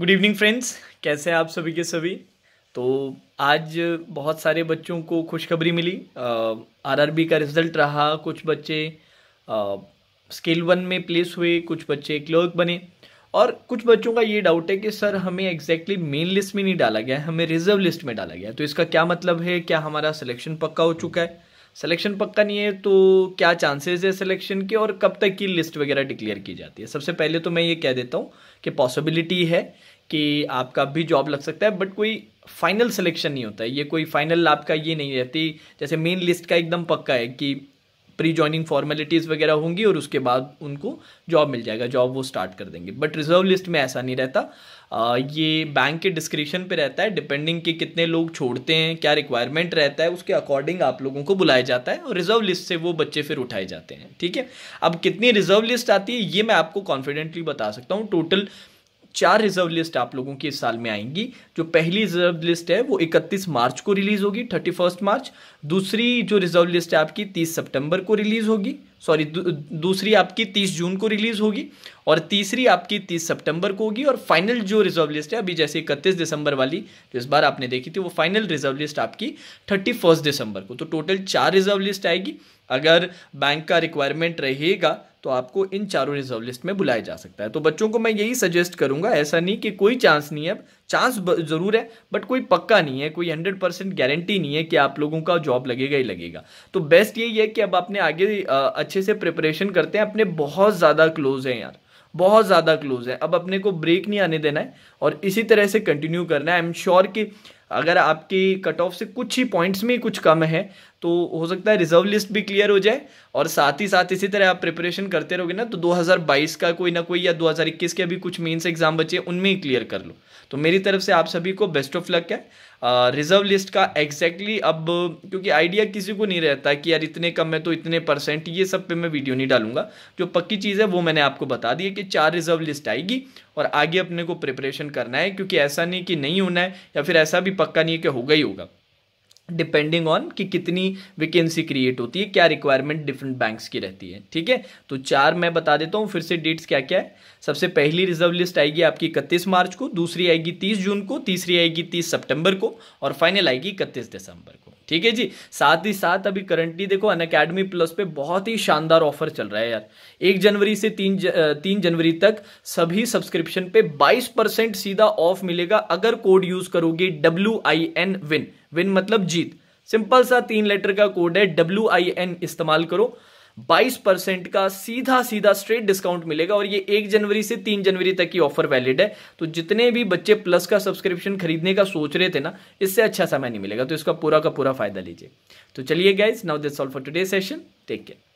good evening friends कैसे हैं आप सभी के सभी तो आज बहुत सारे बच्चों को खुशखबरी मिली आरआरबी का रिजल्ट रहा कुछ बच्चे स्केल वन में प्लेस हुए कुछ बच्चे क्लर्क बने और कुछ बच्चों का ये डाउट है कि सर हमें एग्जैक्टली मेन लिस्ट में नहीं डाला गया है हमें रिजर्व लिस्ट में डाला गया है तो इसका क्या मतलब है क्या हमारा सिलेक्शन पक्का हो चुका है सिलेक्शन पक्का नहीं है तो क्या चांसेस है सिलेक्शन के और कब तक की लिस्ट वगैरह डिक्लेयर की जाती है सबसे पहले तो मैं ये कह देता हूँ कि पॉसिबिलिटी है कि आपका भी जॉब लग सकता है बट कोई फाइनल सिलेक्शन नहीं होता है ये कोई फाइनल आपका ये नहीं रहती जैसे मेन लिस्ट का एकदम पक्का है कि प्री ज्वाइनिंग फॉर्मेलिटीज़ वगैरह होंगी और उसके बाद उनको जॉब मिल जाएगा जॉब वो स्टार्ट कर देंगे बट रिजर्व लिस्ट में ऐसा नहीं रहता आ, ये बैंक के डिस्क्रिप्शन पे रहता है डिपेंडिंग कि कितने लोग छोड़ते हैं क्या रिक्वायरमेंट रहता है उसके अकॉर्डिंग आप लोगों को बुलाया जाता है और रिजर्व लिस्ट से वो बच्चे फिर उठाए जाते हैं ठीक है अब कितनी रिजर्व लिस्ट आती है ये मैं आपको कॉन्फिडेंटली बता सकता हूँ टोटल चार रिजर्व लिस्ट आप लोगों की इस साल में आएंगी जो पहली रिजर्व लिस्ट है वो 31 मार्च को रिलीज होगी 31 मार्च दूसरी जो रिजर्व लिस्ट है आपकी 30 सितंबर को रिलीज होगी सॉरी दूसरी आपकी 30 जून को रिलीज होगी और तीसरी आपकी तीस सितंबर को होगी और फाइनल जो रिजर्व लिस्ट है अभी जैसे इकतीस दिसंबर वाली जो इस बार आपने देखी थी वो फाइनल रिजर्व लिस्ट आपकी थर्टी फर्स्ट दिसंबर को तो टोटल चार रिजर्व लिस्ट आएगी अगर बैंक का रिक्वायरमेंट रहेगा तो आपको इन चारों रिजर्व लिस्ट में बुलाया जा सकता है तो बच्चों को मैं यही सजेस्ट करूंगा ऐसा नहीं कि कोई चांस नहीं है चांस ज़रूर है बट कोई पक्का नहीं है कोई हंड्रेड परसेंट गारंटी नहीं है कि आप लोगों का जॉब लगेगा ही लगेगा तो बेस्ट यही है कि अब आपने आगे अच्छे से प्रिपरेशन करते हैं अपने बहुत ज़्यादा क्लोज हैं यार बहुत ज़्यादा क्लोज है अब अपने को ब्रेक नहीं आने देना है और इसी तरह से कंटिन्यू करना है आई एम श्योर कि अगर आपकी कट ऑफ से कुछ ही पॉइंट्स में ही कुछ कम है तो हो सकता है रिजर्व लिस्ट भी क्लियर हो जाए और साथ ही साथ इसी तरह आप प्रिपरेशन करते रहोगे ना तो 2022 का कोई ना कोई या 2021 के अभी कुछ मेन्स एग्जाम बचे उनमें ही क्लियर कर लो तो मेरी तरफ से आप सभी को बेस्ट ऑफ लक है रिजर्व लिस्ट का एग्जैक्टली अब क्योंकि आइडिया किसी को नहीं रहता कि यार इतने कम है तो इतने परसेंट ये सब पे मैं वीडियो नहीं डालूंगा जो पक्की चीज़ है वो मैंने आपको बता दी है कि चार रिजर्व लिस्ट आएगी और आगे अपने को प्रिपरेशन करना है क्योंकि ऐसा नहीं कि नहीं होना है या फिर ऐसा भी पक्का नहीं है कि होगा ही होगा डिपेंडिंग ऑन कि कितनी वैकेंसी क्रिएट होती है क्या रिक्वायरमेंट डिफरेंट बैंक्स की रहती है ठीक है तो चार मैं बता देता हूँ फिर से डेट्स क्या क्या है सबसे पहली रिजर्व लिस्ट आएगी आपकी इकतीस मार्च को दूसरी आएगी तीस जून को तीसरी आएगी तीस सितंबर को और फाइनल आएगी इकतीस दिसंबर को ठीक है जी साथ ही साथ अभी करंटली देखो अन अकेडमी प्लस पे बहुत ही शानदार ऑफर चल रहा है यार एक जनवरी से तीन ज, तीन जनवरी तक सभी सब्सक्रिप्शन पे 22 परसेंट सीधा ऑफ मिलेगा अगर कोड यूज करोगे W I N win win मतलब जीत सिंपल सा तीन लेटर का कोड है डब्ल्यू आई एन इस्तेमाल करो 22 परसेंट का सीधा सीधा स्ट्रेट डिस्काउंट मिलेगा और ये एक जनवरी से तीन जनवरी तक की ऑफर वैलिड है तो जितने भी बच्चे प्लस का सब्सक्रिप्शन खरीदने का सोच रहे थे ना इससे अच्छा समय नहीं मिलेगा तो इसका पूरा का पूरा फायदा लीजिए तो चलिए guys now this all for today session take care